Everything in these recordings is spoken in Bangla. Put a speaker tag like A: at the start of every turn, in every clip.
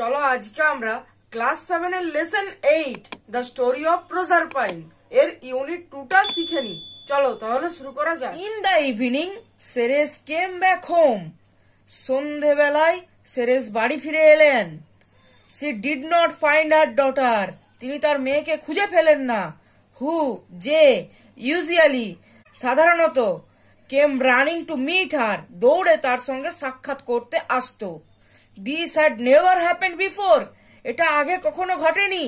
A: চলো আজকে আমরা ক্লাস সেভেনের lesson eight the story of Proserpine এর ইউনিট টুটা শিখে নি চলো তাহলে শুরু করা যাক in the evening Ceres came back home সন্ধেবেলায় সেরেস বাড়ি ফিরে এলেন she did not find her daughter তিনি তার মেয়েকে খুঁজে ফেলেন না হু যে ইউজুয়ালি সাধারণত came running to meet her দৌড়ে তার সঙ্গে সাক্ষাৎ করতে আসতো this had never happen before এটা আগে কখনো ঘটেনি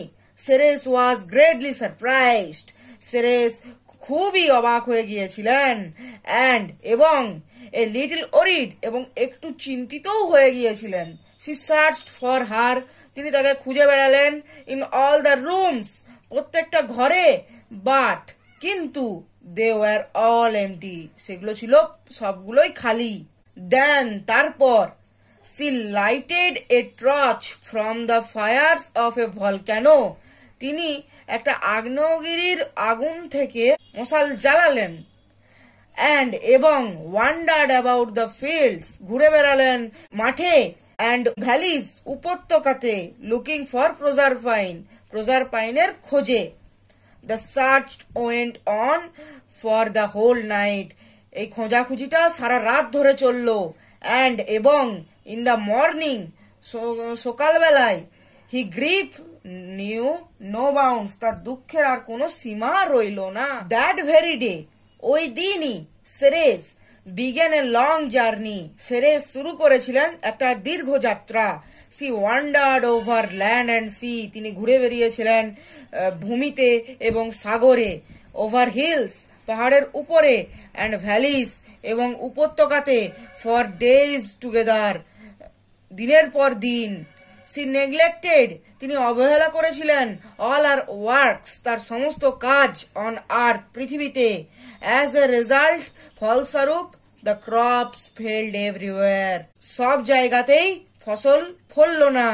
A: Ceres was greatly surprised Ceres খুবই অবাক হয়ে গিয়েছিলেন অ্যান্ড এবং এ লিটল ওরিড এবং একটু চিন্তিতও হয়ে গিয়েছিলেন সি সার্চ ফর হার তিনি তাকে খুঁজে বেড়ালেন ইন অল দ্য রুমস প্রত্যেকটা ঘরে বাট কিন্তু দে ওয়ার অল এমটি সেগুলো ছিল সবগুলোই খালি দেন তারপর lighted a a from the the of a ভল volcano তিনি একটা আগ্নেয়গিরির আগুন থেকে মশাল জ্বালালেন অ্যান্ড এবং ওয়ান্ডার্ড অ্যাবাউট দ্য ফিল্ডস ঘুরে বেড়ালেন মাঠে অ্যান্ড ভ্যালিজ উপত্যকাতে লুকিং ফর প্রজার পাইনের খোঁজে the search went on for the whole night এই খোঁজাখুঁজিটা সারা রাত ধরে চলল অ্যান্ড এবং ইন দ্য মর্নিং সকালবেলায় he grief knew no bounds তার দুঃখের আর কোনো সীমা রইল না দ্যাট ভেরি ডে ওই দিনই Ceres began a long journey Ceres শুরু করেছিলেন একটা দীর্ঘ যাত্রা she wandered over land and she তিনি ঘুরে বেরিয়েছিলেন ভূমিতে এবং সাগরে ওভার হিলস পাহাড়ের উপরে অ্যান্ড ভ্যালিস এবং উপত্যকাতে ফর ডেজ টুগেদার দিনের পর দিন সি নেগলেক্টেড তিনি অবহেলা করেছিলেন অল আর ওয়ার্কস তার সমস্ত কাজ অন আর্থ পৃথিবীতে অ্যাজ এ রেজাল্ট ফলস্বরূপ দ্য ক্রপস ফেল্ড এভরিওয়ার সব জায়গাতেই ফসল ফলল না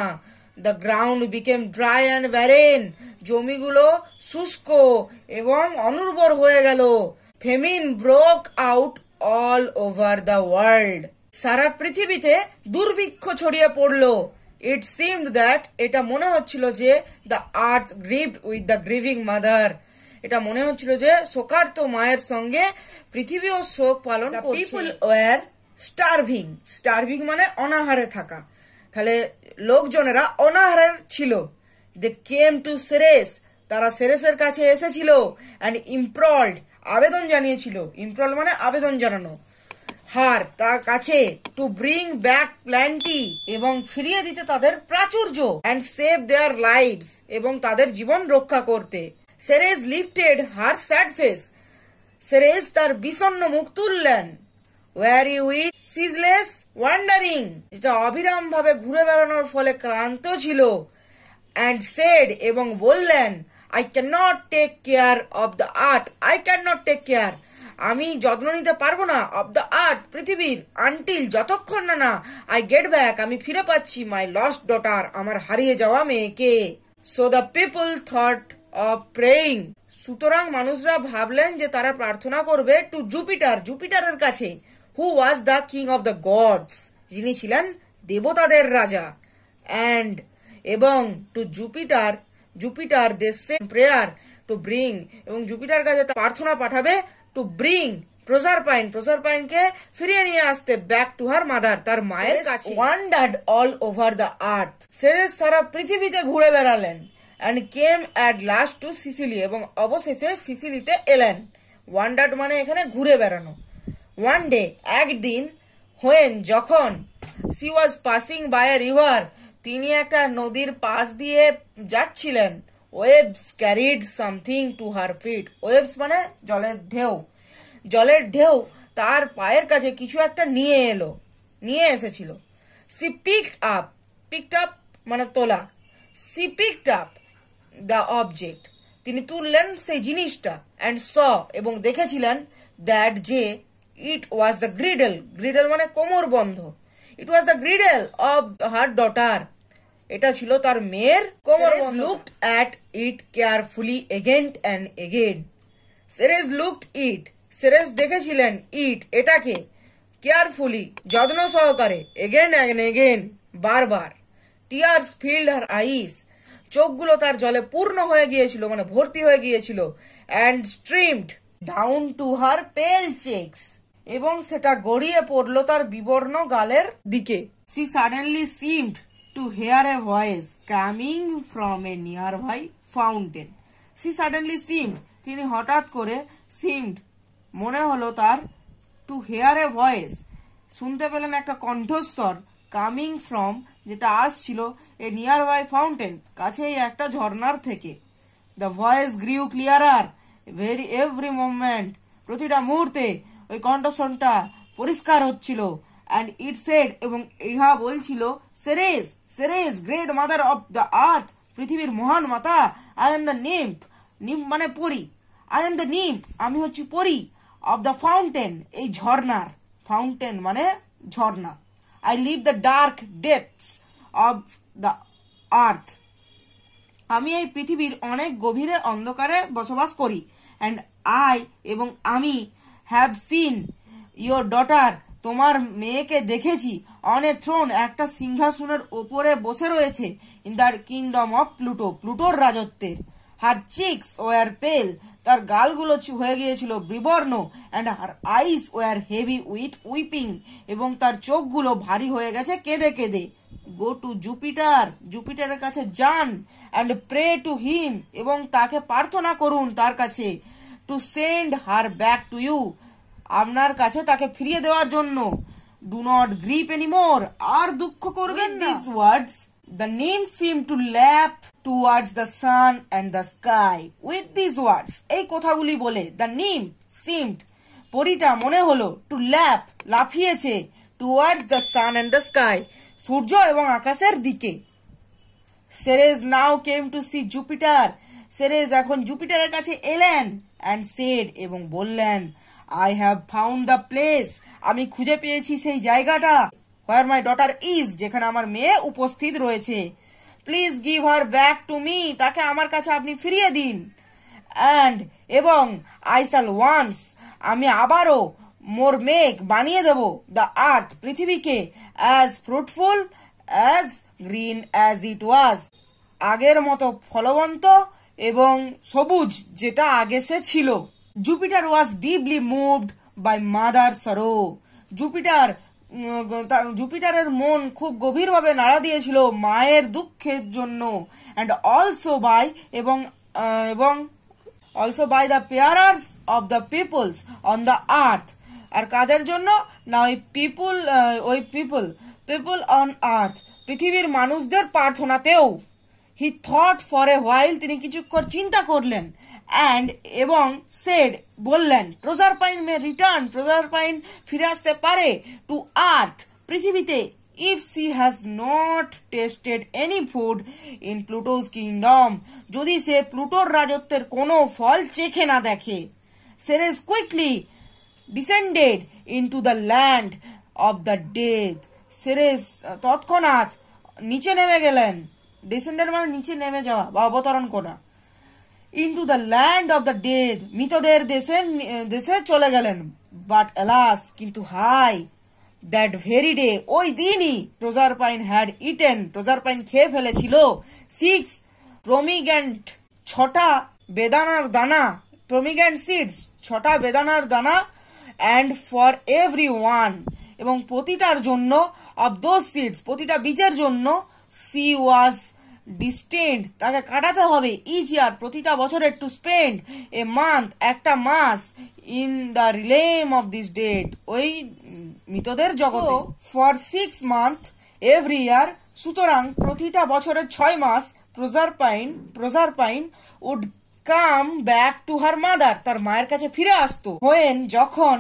A: the ground became dry and barren জমিগুলো শুষ্ক এবং অনুর্বর হয়ে গেল famine broke out all over the world সারা পৃথিবীতে দুর্ভিক্ষ ছড়িয়ে পড়ল ইট সিমড দ্যাট এটা মনে হচ্ছিল যে the earth grieved with the grieving mother এটা মনে হচ্ছিল যে শোকার্ত মায়ের সঙ্গে পৃথিবীও শোক পালন পিপল ওয়ার স্টার্ভিং স্টার্ভিং মানে অনাহারে থাকা তাহলে লোকজনেরা অনাহারের ছিল দে কেম টু সেরেস তারা সেরেসের কাছে এসেছিল অ্যান্ড ইমপ্রল্ড আবেদন জানিয়েছিল ইমপ্রল মানে আবেদন জানানো হার তার কাছে টু ব্রিং ব্যাক প্ল্যান্টি এবং ফিরিয়ে দিতে তাদের প্রাচুর্য অ্যান্ড সেভ দেয়ার লাইভস এবং তাদের জীবন রক্ষা করতে Ceres lifted her sad face Ceres তার বিষণ্ন মুখ তুললেন were you with ceaseless wandering যেটা অবিরাম ভাবে ঘুরে বেড়ানোর ফলে ক্লান্ত ছিল অ্যান্ড সেড এবং বললেন I can not take care of the earth I can not take care আমি যত্ন নিতে পারবো না অব দ্য আর্থ পৃথিবীর আনটিল যতক্ষণ না না আই গেট ব্যাক আমি ফিরে পাচ্ছি মাই লস্ট ডটার আমার হারিয়ে যাওয়া মেয়েকে so the people thought of praying সুতরাং মানুষরা ভাবলেন যে তারা প্রার্থনা করবে টু জুপিটার জুপিটারের কাছে who was the king of the gods যিনি ছিলেন দেবতাদের রাজা অ্যান্ড এবং to Jupiter Jupiter they same prayer to bring এবং জুপিটার কাছে প্রার্থনা পাঠাবে টু ব্রিং প্রসারপাইন প্রসারপাইনকে ফিরিয়ে নিয়ে আসতে ব্যাক টু হার মাদার তার মায়ের কাছে wandered all over the earth Ceres সারা পৃথিবীতে ঘুরে বেড়ালেন and came at last to Sicily এবং অবশেষে সিসিলিতে এলেন ওয়ান্ডার্ড মানে এখানে ঘুরে বেড়ানো ওয়ান ডে একদিন হোয়েন যখন she was passing by a river তিনি একটা নদীর পাশ দিয়ে যাচ্ছিলেন waves carried something to her feet waves মানে জলের ঢেউ জলের ঢেউ তার পায়ের কাছে কিছু একটা নিয়ে এলো নিয়ে এসেছিল she pick up picked up মানে তোলা she picked up the object তিনি তুললেন সেই জিনিসটা অ্যান্ড স এবং দেখেছিলেন দ্যাট যে ইট ওয়াজ দ্য গ্রিডেল গ্রিডেল মানে কোমর বন্ধ it was the girdle of her daughter এটা ছিল তার মেয়ের কোমর look at it carefully again and again Ceres look it Ceres দেখেছিলেন ইট এটাকে কেয়ারফুলি যত্ন সহকারে এগেন অ্যান্ড এগেন বারবার টিয়ার্স ফিল্ড আর আইস চোখগুলো তার জলে পূর্ণ হয়ে গিয়েছিল মানে ভর্তি হয়ে গিয়েছিল and streamed down to her pale cheeks এবং সেটা গড়িয়ে পড়লো তার বিবর্ণ গালের দিকে she suddenly seemed to hear a voice coming from a nearby fountain. She suddenly seemed, তিনি হঠাৎ করে seemed মনে হলো তার টু হেয়ার এ ভয়েস শুনতে পেলেন একটা কণ্ঠস্বর কামিং ফ্রম যেটা আসছিল এ নিয়ার বাই ফাউন্টেন কাছেই একটা ঝর্নার থেকে the voice grew clearer very every moment প্রতিটা মুহূর্তে ওই কণ্ঠস্বরটা পরিষ্কার হচ্ছিল অ্যান্ড ইট সেড এবং ইহা বলছিল Ceres Ceres great mother of the earth পৃথিবীর মহান মাতা আই এম দ্য নিম নিম মানে পরি আই এম দ্য নিম আমি হচ্ছি পরি অফ দ্য ফাউন্টেন এই ঝর্ণার ফাউন্টেন মানে ঝর্না I live the dark depths of the earth আমি এই পৃথিবীর অনেক গভীরে অন্ধকারে বসবাস করি অ্যান্ড আই এবং আমি হ্যাভ সিন ইয়োর ডটার তোমার মেয়েকে দেখেছি অন এ থ্রোন একটা সিংহাসনের ওপরে বসে রয়েছে in the kingdom of Pluto প্লুটোর রাজত্বের হার চিক্স ওয়ার পেল তার গালগুলো হয়ে গিয়েছিল বিবর্ণ and her eyes were heavy with weeping এবং তার চোখগুলো ভারী হয়ে গেছে কেঁদে কেঁদে গো টু জুপিটার জুপিটারের কাছে যান অ্যান্ড প্রে টু হিম এবং তাকে প্রার্থনা করুন তার কাছে to send her back to you আপনার কাছে তাকে ফিরিয়ে দেওয়ার জন্য ডু নট গ্রিপ এনিমোর আর দুঃখ করবেন this words the nymph seem to leap towards the sun and the sky with this words এই কথাগুলি বলে দ্য নিম সিমড পরিটা মনে হলো টু ল্যাপ লাফিয়েছে towards the sun and the sky সূর্য এবং আকাশের দিকে Ceres now came to see Jupiter Ceres এখন জুপিটারের কাছে এলেন অ্যান্ড সেড এবং বললেন I have found the place আমি খুঁজে পেয়েছি সেই জায়গাটা হোয়ার মাই ডটার ইজ যেখানে আমার মেয়ে উপস্থিত রয়েছে please give her back to me তাকে আমার কাছে আপনি ফিরিয়ে দিন অ্যান্ড এবং আই শ্যাল ওয়ান্স আমি আবারও মোর মেঘ বানিয়ে দেব দ্য আর্থ পৃথিবীকে as fruitful as green as it was আগের মতো ফলবন্ত এবং সবুজ যেটা আগে সে ছিল Jupiter was deeply moved by mother sorrow. Jupiter জুপিটারের মন খুব গভীরভাবে নাড়া দিয়েছিল মায়ের দুঃখের জন্য অ্যান্ড অলসো বাই এবং এবং also by the prayers of the peoples on the earth আর কাদের জন্য না ওই পিপুল ওই পিপল পিপল অন আর্থ পৃথিবীর মানুষদের প্রার্থনাতেও he thought for a while তিনি কিছুক্ষণ চিন্তা করলেন অ্যান্ড এবং সেড বললেন Proserpine may return Proserpine ফিরে আসতে পারে টু আর্থ পৃথিবীতে if she has not tasted any food in Pluto's kingdom যদি সে প্লুটোর রাজত্বের কোনো ফল চেখে না দেখে Ceres quickly descended into the land of the death Ceres তৎক্ষণাৎ নিচে নেমে গেলেন ডিসেন্ডেড মানে নিচে নেমে যাওয়া বা অবতরণ করা into the land of the dead মৃতদের দেশে দেশে চলে গেলেন বাট এলাস কিন্তু হাই দ্যাট ভেরি ডে ওই দিনই রোজারপাইন পাইন হ্যাড ইটেন টোজার পাইন খেয়ে ফেলেছিল সিক্স প্রমিগ্যান্ট ছটা বেদানার দানা প্রমিগ্যান্ট সিডস ছটা বেদানার দানা অ্যান্ড ফর এভরি ওয়ান এবং প্রতিটার জন্য অব দোজ সিডস প্রতিটা বীজের জন্য সি ওয়াজ ডিস্টেন্ড তাকে কাটাতে হবে ইজ ইয়ার প্রতিটা বছরের টু স্পেন্ড এ মান্থ একটা মাস in the realm of this dead ওই মৃতদের জগৎ for six month every year সুতরাং প্রতিটা বছরের ছয় মাস Proserpine Proserpine would come back to her mother তার মায়ের কাছে ফিরে আসতো হোয়েন যখন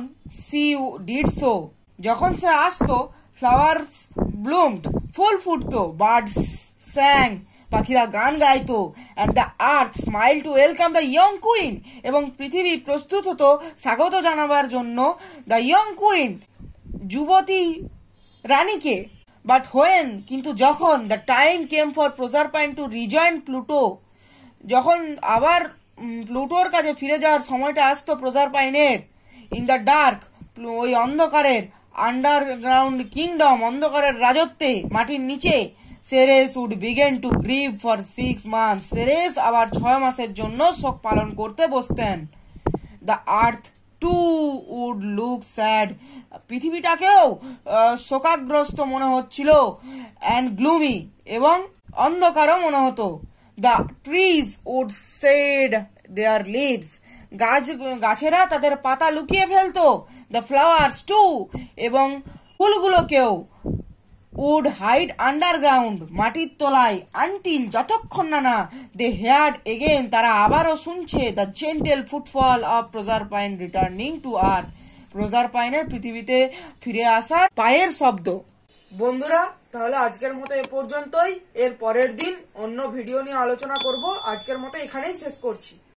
A: সি ডিড সো যখন সে আসতো ফ্লাওয়ার্স ব্লুমড ফুল ফুটতো বার্ডস স্যাং পাখিরা গান গাইতো and the earth smile to welcome the young queen এবং পৃথিবী প্রস্তুত হতো স্বাগত জানাবার জন্য দ্য ইয়ং কুইন যুবতী রানীকে বাট হোয়েন কিন্তু যখন the time came for Proserpine to rejoin Pluto যখন আবার প্লুটোর কাছে ফিরে যাওয়ার সময়টা আসতো প্রজারপাইনের ইন দ্য ডার্ক ওই অন্ধকারের আন্ডারগ্রাউন্ড কিংডম অন্ধকারের রাজত্বে মাটির নিচে Ceres would begin to grieve for six month Ceres আবার ছয় মাসের জন্য শোক পালন করতে বসতেন the earth too would look sad পৃথিবীটাকেও শোকাগ্রস্ত মনে হচ্ছিল অ্যান্ড গ্লুমি এবং অন্ধকারও মনে হতো the trees would shed their leaves গাছ গাছেরা তাদের পাতা লুকিয়ে ফেলতো দ্য ফ্লাওয়ার্স টু এবং ফুলগুলোকেও উড হাইড আন্ডারগ্রাউন্ড মাটির তলায় আনটিল যতক্ষণ না না দে হেয়ার্ড এগেন তারা আবারও শুনছে the gentle footfall of Proserpine returning to earth প্রজারপাইনের পৃথিবীতে ফিরে আসার পায়ের শব্দ বন্ধুরা তাহলে আজকের মতো এ পর্যন্তই এর পরের দিন অন্য ভিডিও নিয়ে আলোচনা করব আজকের মতো এখানেই শেষ করছি